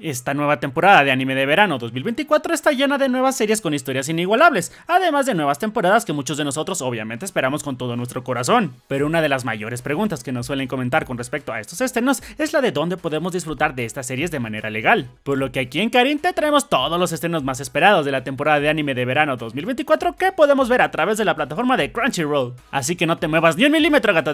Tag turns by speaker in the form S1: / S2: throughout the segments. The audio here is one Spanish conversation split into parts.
S1: Esta nueva temporada de anime de verano 2024 está llena de nuevas series con historias inigualables, además de nuevas temporadas que muchos de nosotros obviamente esperamos con todo nuestro corazón. Pero una de las mayores preguntas que nos suelen comentar con respecto a estos estrenos es la de dónde podemos disfrutar de estas series de manera legal. Por lo que aquí en Karin traemos todos los estrenos más esperados de la temporada de anime de verano 2024 que podemos ver a través de la plataforma de Crunchyroll. Así que no te muevas ni un milímetro gato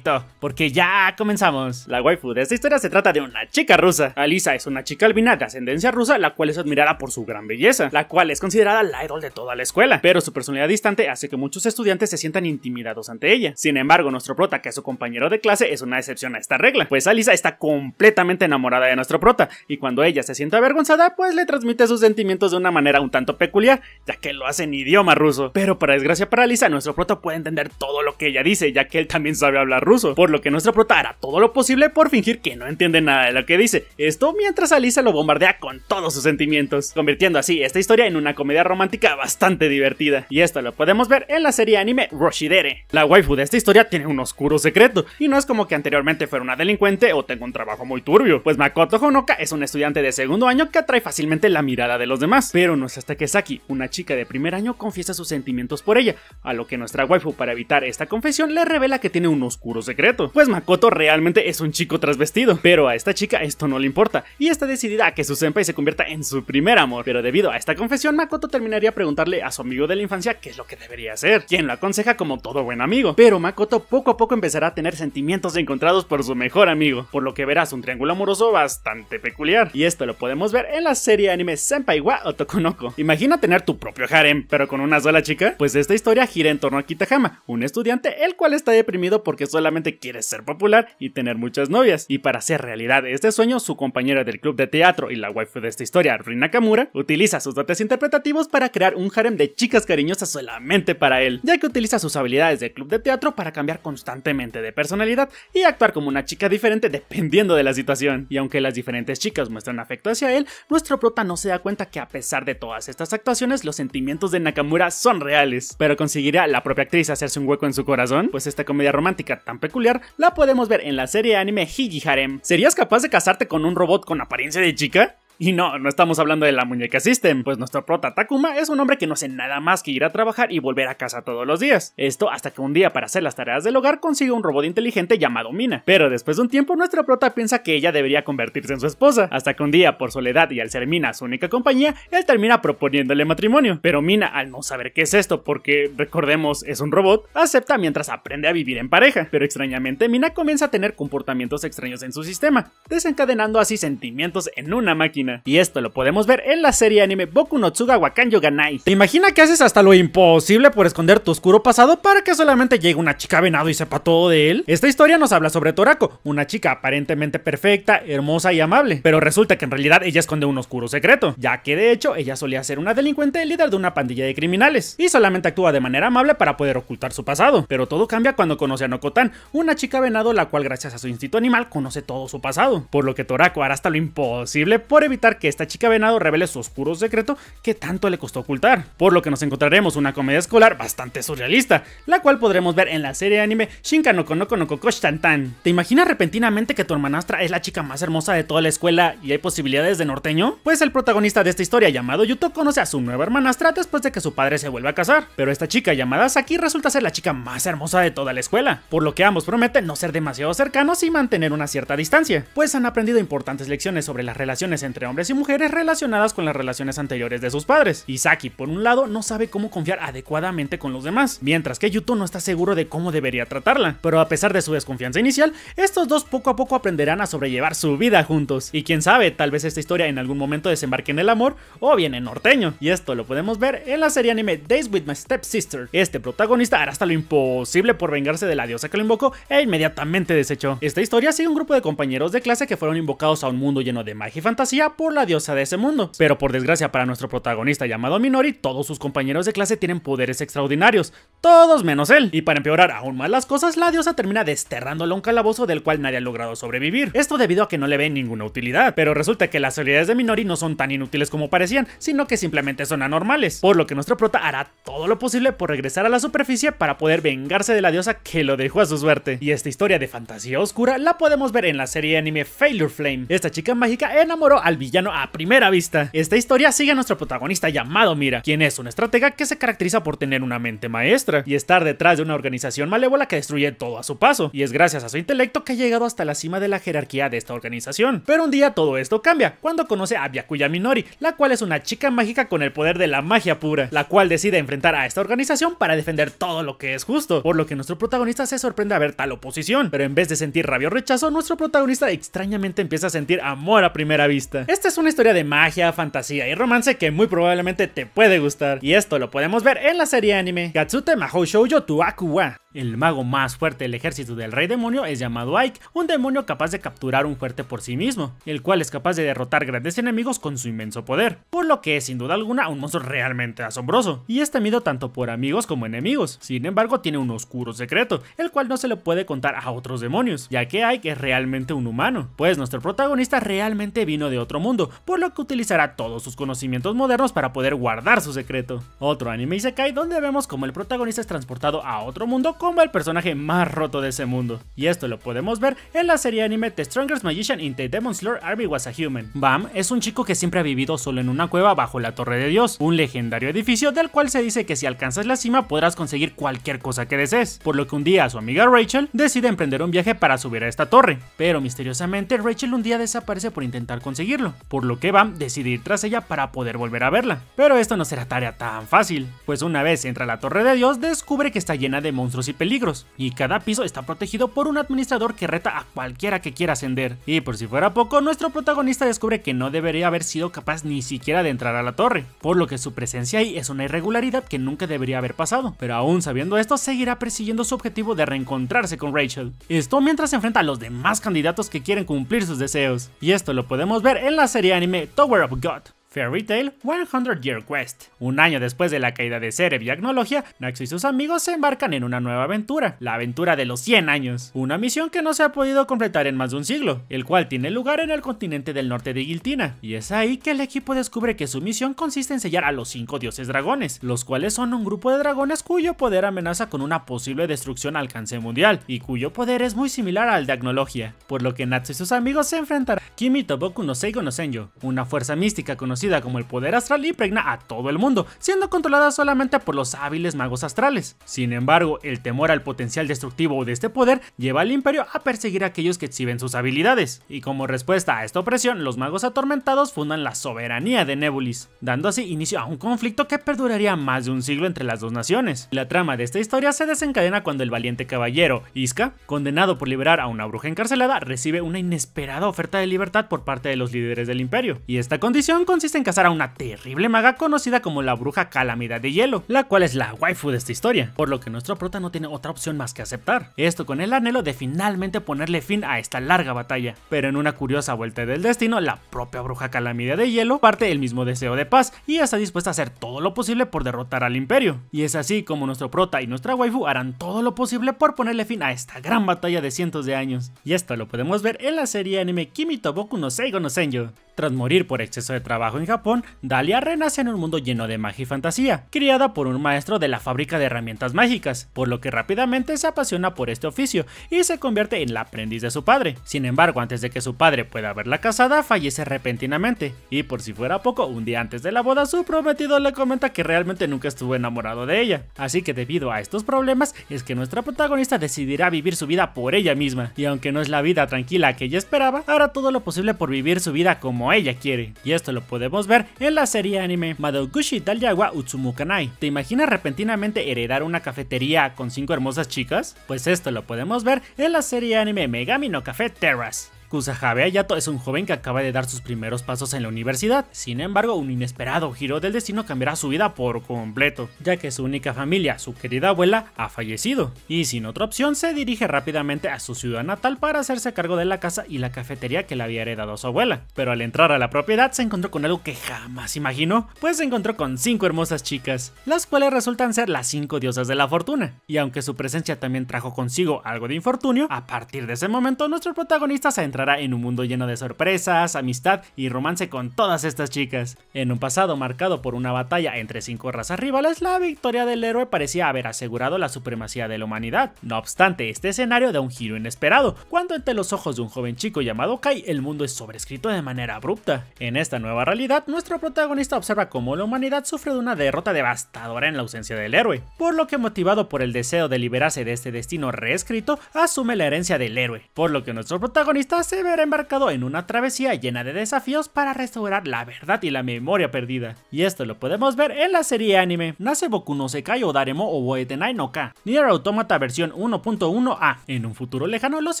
S1: porque ya comenzamos. La waifu de esta historia se trata de una chica rusa. Alisa es una chica albina ascendencia rusa, la cual es admirada por su gran belleza, la cual es considerada la idol de toda la escuela, pero su personalidad distante hace que muchos estudiantes se sientan intimidados ante ella. Sin embargo, nuestro prota, que es su compañero de clase, es una excepción a esta regla, pues Alisa está completamente enamorada de nuestro prota, y cuando ella se siente avergonzada, pues le transmite sus sentimientos de una manera un tanto peculiar, ya que lo hace en idioma ruso. Pero para desgracia para Alisa, nuestro prota puede entender todo lo que ella dice, ya que él también sabe hablar ruso, por lo que nuestro prota hará todo lo posible por fingir que no entiende nada de lo que dice. Esto mientras Alisa lo bomba con todos sus sentimientos, convirtiendo así esta historia en una comedia romántica bastante divertida. Y esto lo podemos ver en la serie anime Roshidere. La waifu de esta historia tiene un oscuro secreto, y no es como que anteriormente fuera una delincuente o tenga un trabajo muy turbio, pues Makoto Honoka es un estudiante de segundo año que atrae fácilmente la mirada de los demás. Pero no es hasta que Saki, una chica de primer año, confiesa sus sentimientos por ella, a lo que nuestra waifu para evitar esta confesión le revela que tiene un oscuro secreto, pues Makoto realmente es un chico transvestido, pero a esta chica esto no le importa, y está decidida a que su senpai se convierta en su primer amor. Pero debido a esta confesión, Makoto terminaría preguntarle a su amigo de la infancia qué es lo que debería hacer, quien lo aconseja como todo buen amigo. Pero Makoto poco a poco empezará a tener sentimientos encontrados por su mejor amigo, por lo que verás un triángulo amoroso bastante peculiar. Y esto lo podemos ver en la serie anime Senpai wa Otokonoko. Imagina tener tu propio harem, pero con una sola chica. Pues esta historia gira en torno a Kitahama, un estudiante el cual está deprimido porque solamente quiere ser popular y tener muchas novias. Y para hacer realidad este sueño, su compañera del club de teatro y la waifu de esta historia, Rin Nakamura, utiliza sus dotes interpretativos para crear un harem de chicas cariñosas solamente para él, ya que utiliza sus habilidades de club de teatro para cambiar constantemente de personalidad y actuar como una chica diferente dependiendo de la situación. Y aunque las diferentes chicas muestran afecto hacia él, nuestro prota no se da cuenta que a pesar de todas estas actuaciones, los sentimientos de Nakamura son reales. Pero conseguirá la propia actriz hacerse un hueco en su corazón, pues esta comedia romántica tan peculiar la podemos ver en la serie anime Higi Harem. ¿Serías capaz de casarte con un robot con apariencia de chica? ठीक है Y no, no estamos hablando de la muñeca System, pues nuestro prota Takuma es un hombre que no hace nada más que ir a trabajar y volver a casa todos los días. Esto hasta que un día para hacer las tareas del hogar consigue un robot inteligente llamado Mina. Pero después de un tiempo nuestro prota piensa que ella debería convertirse en su esposa, hasta que un día por soledad y al ser Mina su única compañía, él termina proponiéndole matrimonio. Pero Mina, al no saber qué es esto, porque recordemos es un robot, acepta mientras aprende a vivir en pareja. Pero extrañamente Mina comienza a tener comportamientos extraños en su sistema, desencadenando así sentimientos en una máquina. Y esto lo podemos ver en la serie anime Boku no Tsuga Wakan Yoganai. ¿Te imagina que haces hasta lo imposible por esconder tu oscuro pasado para que solamente llegue una chica venado y sepa todo de él? Esta historia nos habla sobre Torako, una chica aparentemente perfecta, hermosa y amable, pero resulta que en realidad ella esconde un oscuro secreto, ya que de hecho ella solía ser una delincuente líder de una pandilla de criminales, y solamente actúa de manera amable para poder ocultar su pasado. Pero todo cambia cuando conoce a Nokotan, una chica venado la cual gracias a su instinto animal conoce todo su pasado, por lo que Torako hará hasta lo imposible por evitar evitar que esta chica venado revele su oscuro secreto que tanto le costó ocultar, por lo que nos encontraremos una comedia escolar bastante surrealista, la cual podremos ver en la serie anime Shinkanoko no Konoko ¿Te imaginas repentinamente que tu hermanastra es la chica más hermosa de toda la escuela y hay posibilidades de norteño? Pues el protagonista de esta historia llamado Yuto conoce a su nueva hermanastra después de que su padre se vuelva a casar, pero esta chica llamada Saki resulta ser la chica más hermosa de toda la escuela, por lo que ambos prometen no ser demasiado cercanos y mantener una cierta distancia, pues han aprendido importantes lecciones sobre las relaciones entre hombres y mujeres relacionadas con las relaciones anteriores de sus padres. Saki por un lado, no sabe cómo confiar adecuadamente con los demás, mientras que Yuto no está seguro de cómo debería tratarla. Pero a pesar de su desconfianza inicial, estos dos poco a poco aprenderán a sobrellevar su vida juntos. Y quién sabe, tal vez esta historia en algún momento desembarque en el amor o bien en norteño. Y esto lo podemos ver en la serie anime Days with My Stepsister. Este protagonista hará hasta lo imposible por vengarse de la diosa que lo invocó e inmediatamente desechó. Esta historia sigue un grupo de compañeros de clase que fueron invocados a un mundo lleno de magia y fantasía por la diosa de ese mundo. Pero por desgracia para nuestro protagonista llamado Minori, todos sus compañeros de clase tienen poderes extraordinarios, todos menos él. Y para empeorar aún más las cosas, la diosa termina desterrándolo a un calabozo del cual nadie ha logrado sobrevivir. Esto debido a que no le ve ninguna utilidad. Pero resulta que las habilidades de Minori no son tan inútiles como parecían, sino que simplemente son anormales. Por lo que nuestro prota hará todo lo posible por regresar a la superficie para poder vengarse de la diosa que lo dejó a su suerte. Y esta historia de fantasía oscura la podemos ver en la serie anime Failure Flame. Esta chica mágica enamoró al villano a primera vista. Esta historia sigue a nuestro protagonista llamado Mira, quien es un estratega que se caracteriza por tener una mente maestra y estar detrás de una organización malévola que destruye todo a su paso, y es gracias a su intelecto que ha llegado hasta la cima de la jerarquía de esta organización. Pero un día todo esto cambia, cuando conoce a Byakuya Minori, la cual es una chica mágica con el poder de la magia pura, la cual decide enfrentar a esta organización para defender todo lo que es justo, por lo que nuestro protagonista se sorprende a ver tal oposición, pero en vez de sentir rabia o rechazo, nuestro protagonista extrañamente empieza a sentir amor a primera vista. Esta es una historia de magia, fantasía y romance que muy probablemente te puede gustar, y esto lo podemos ver en la serie anime Gatsute Mahou Shoujo Tu wa. El mago más fuerte del ejército del rey demonio es llamado Ike, un demonio capaz de capturar un fuerte por sí mismo, el cual es capaz de derrotar grandes enemigos con su inmenso poder, por lo que es sin duda alguna un monstruo realmente asombroso, y es temido tanto por amigos como enemigos. Sin embargo, tiene un oscuro secreto, el cual no se le puede contar a otros demonios, ya que Ike es realmente un humano, pues nuestro protagonista realmente vino de otro mundo, por lo que utilizará todos sus conocimientos modernos para poder guardar su secreto. Otro anime Isekai donde vemos como el protagonista es transportado a otro mundo como el personaje más roto de ese mundo. Y esto lo podemos ver en la serie anime The Strongest Magician in the Demon Slayer Army Was a Human. Bam es un chico que siempre ha vivido solo en una cueva bajo la Torre de Dios, un legendario edificio del cual se dice que si alcanzas la cima podrás conseguir cualquier cosa que desees, por lo que un día su amiga Rachel decide emprender un viaje para subir a esta torre, pero misteriosamente Rachel un día desaparece por intentar conseguirlo, por lo que Bam decide ir tras ella para poder volver a verla. Pero esto no será tarea tan fácil, pues una vez entra a la Torre de Dios descubre que está llena de monstruos peligros, y cada piso está protegido por un administrador que reta a cualquiera que quiera ascender. Y por si fuera poco, nuestro protagonista descubre que no debería haber sido capaz ni siquiera de entrar a la torre, por lo que su presencia ahí es una irregularidad que nunca debería haber pasado, pero aún sabiendo esto, seguirá persiguiendo su objetivo de reencontrarse con Rachel. Esto mientras se enfrenta a los demás candidatos que quieren cumplir sus deseos, y esto lo podemos ver en la serie anime Tower of God. Fairy Tale 100 Year Quest. Un año después de la caída de Cereb y Agnologia, Naxo y sus amigos se embarcan en una nueva aventura, la aventura de los 100 años, una misión que no se ha podido completar en más de un siglo, el cual tiene lugar en el continente del norte de Giltina, y es ahí que el equipo descubre que su misión consiste en sellar a los 5 dioses dragones, los cuales son un grupo de dragones cuyo poder amenaza con una posible destrucción al alcance mundial, y cuyo poder es muy similar al de Agnologia, por lo que Natsu y sus amigos se enfrentarán a Kimi Toboku no Seigo no Senyo, una fuerza mística conocida como el poder astral impregna a todo el mundo, siendo controlada solamente por los hábiles magos astrales. Sin embargo, el temor al potencial destructivo de este poder lleva al imperio a perseguir a aquellos que exhiben sus habilidades, y como respuesta a esta opresión, los magos atormentados fundan la soberanía de Nebulis, dando así inicio a un conflicto que perduraría más de un siglo entre las dos naciones. La trama de esta historia se desencadena cuando el valiente caballero, Iska, condenado por liberar a una bruja encarcelada, recibe una inesperada oferta de libertad por parte de los líderes del imperio, y esta condición consiste en cazar a una terrible maga conocida como la bruja calamidad de hielo, la cual es la waifu de esta historia, por lo que nuestro prota no tiene otra opción más que aceptar, esto con el anhelo de finalmente ponerle fin a esta larga batalla, pero en una curiosa vuelta del destino, la propia bruja calamidad de hielo parte el mismo deseo de paz y está dispuesta a hacer todo lo posible por derrotar al imperio, y es así como nuestro prota y nuestra waifu harán todo lo posible por ponerle fin a esta gran batalla de cientos de años, y esto lo podemos ver en la serie anime Kimito Boku no Seigo no Senyo, tras morir por exceso de trabajo en Japón, Dalia renace en un mundo lleno de magia y fantasía, criada por un maestro de la fábrica de herramientas mágicas, por lo que rápidamente se apasiona por este oficio y se convierte en la aprendiz de su padre. Sin embargo, antes de que su padre pueda verla casada, fallece repentinamente, y por si fuera poco, un día antes de la boda su prometido le comenta que realmente nunca estuvo enamorado de ella. Así que debido a estos problemas es que nuestra protagonista decidirá vivir su vida por ella misma, y aunque no es la vida tranquila que ella esperaba, hará todo lo posible por vivir su vida como ella quiere. Y esto lo podemos ver en la serie anime Madoguchi Utsumu Utsumukanai. ¿Te imaginas repentinamente heredar una cafetería con cinco hermosas chicas? Pues esto lo podemos ver en la serie anime Megami no Café Terrace. Kusahabe Ayato es un joven que acaba de dar sus primeros pasos en la universidad, sin embargo un inesperado giro del destino cambiará su vida por completo, ya que su única familia, su querida abuela, ha fallecido, y sin otra opción se dirige rápidamente a su ciudad natal para hacerse cargo de la casa y la cafetería que le había heredado su abuela, pero al entrar a la propiedad se encontró con algo que jamás imaginó, pues se encontró con cinco hermosas chicas, las cuales resultan ser las cinco diosas de la fortuna, y aunque su presencia también trajo consigo algo de infortunio, a partir de ese momento nuestro protagonista se entra en un mundo lleno de sorpresas, amistad y romance con todas estas chicas. En un pasado marcado por una batalla entre cinco razas rivales, la victoria del héroe parecía haber asegurado la supremacía de la humanidad. No obstante, este escenario da un giro inesperado, cuando ante los ojos de un joven chico llamado Kai, el mundo es sobrescrito de manera abrupta. En esta nueva realidad, nuestro protagonista observa cómo la humanidad sufre de una derrota devastadora en la ausencia del héroe, por lo que motivado por el deseo de liberarse de este destino reescrito, asume la herencia del héroe, por lo que nuestro protagonista se verá embarcado en una travesía llena de desafíos para restaurar la verdad y la memoria perdida. Y esto lo podemos ver en la serie anime Nace Boku no Sekai o Daremo o Boetenai no Ka, Nier Automata versión 1.1a. En un futuro lejano, los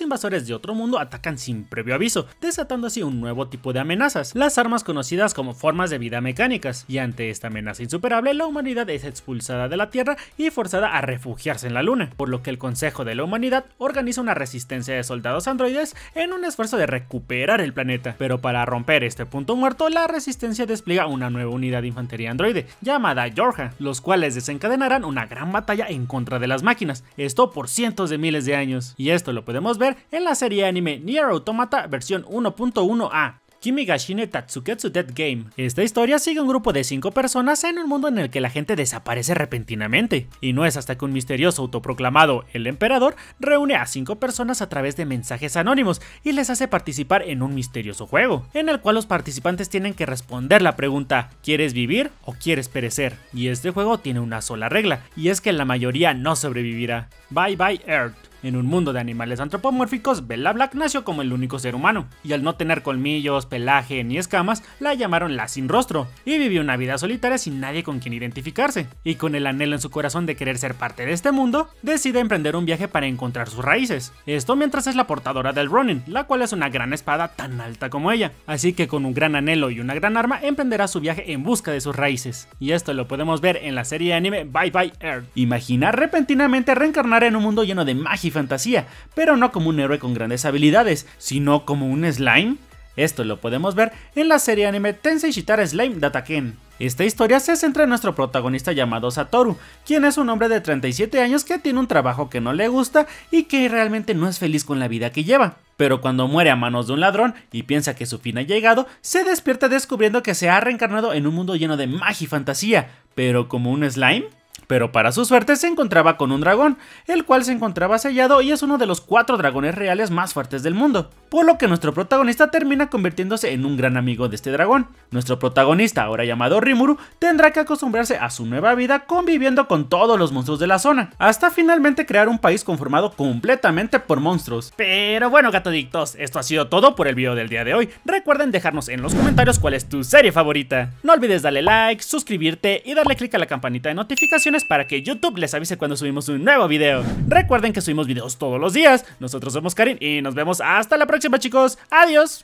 S1: invasores de otro mundo atacan sin previo aviso, desatando así un nuevo tipo de amenazas, las armas conocidas como formas de vida mecánicas. Y ante esta amenaza insuperable, la humanidad es expulsada de la Tierra y forzada a refugiarse en la Luna, por lo que el Consejo de la Humanidad organiza una resistencia de soldados androides en un esfuerzo de recuperar el planeta, pero para romper este punto muerto, la resistencia despliega una nueva unidad de infantería androide, llamada Georgia, los cuales desencadenarán una gran batalla en contra de las máquinas, esto por cientos de miles de años, y esto lo podemos ver en la serie anime Nier Automata versión 1.1a, Kimigashine Tatsuketsu Dead Game. Esta historia sigue un grupo de 5 personas en un mundo en el que la gente desaparece repentinamente, y no es hasta que un misterioso autoproclamado, el emperador, reúne a 5 personas a través de mensajes anónimos y les hace participar en un misterioso juego, en el cual los participantes tienen que responder la pregunta ¿quieres vivir o quieres perecer? Y este juego tiene una sola regla, y es que la mayoría no sobrevivirá. Bye bye Earth. En un mundo de animales antropomórficos, Bella Black nació como el único ser humano, y al no tener colmillos, pelaje ni escamas, la llamaron la sin rostro, y vivió una vida solitaria sin nadie con quien identificarse, y con el anhelo en su corazón de querer ser parte de este mundo, decide emprender un viaje para encontrar sus raíces. Esto mientras es la portadora del Ronin, la cual es una gran espada tan alta como ella, así que con un gran anhelo y una gran arma emprenderá su viaje en busca de sus raíces. Y esto lo podemos ver en la serie de anime Bye Bye Earth. Imaginar repentinamente reencarnar en un mundo lleno de magia fantasía, pero no como un héroe con grandes habilidades, sino como un slime. Esto lo podemos ver en la serie anime Tensei Shitara Slime Dataken. Esta historia se centra en nuestro protagonista llamado Satoru, quien es un hombre de 37 años que tiene un trabajo que no le gusta y que realmente no es feliz con la vida que lleva. Pero cuando muere a manos de un ladrón y piensa que su fin ha llegado, se despierta descubriendo que se ha reencarnado en un mundo lleno de magia y fantasía, pero como un slime pero para su suerte se encontraba con un dragón, el cual se encontraba sellado y es uno de los cuatro dragones reales más fuertes del mundo, por lo que nuestro protagonista termina convirtiéndose en un gran amigo de este dragón. Nuestro protagonista, ahora llamado Rimuru, tendrá que acostumbrarse a su nueva vida conviviendo con todos los monstruos de la zona, hasta finalmente crear un país conformado completamente por monstruos. Pero bueno gatodictos, esto ha sido todo por el video del día de hoy, recuerden dejarnos en los comentarios cuál es tu serie favorita. No olvides darle like, suscribirte y darle click a la campanita de notificaciones para que YouTube les avise cuando subimos un nuevo video. Recuerden que subimos videos todos los días. Nosotros somos Karim y nos vemos hasta la próxima chicos. Adiós.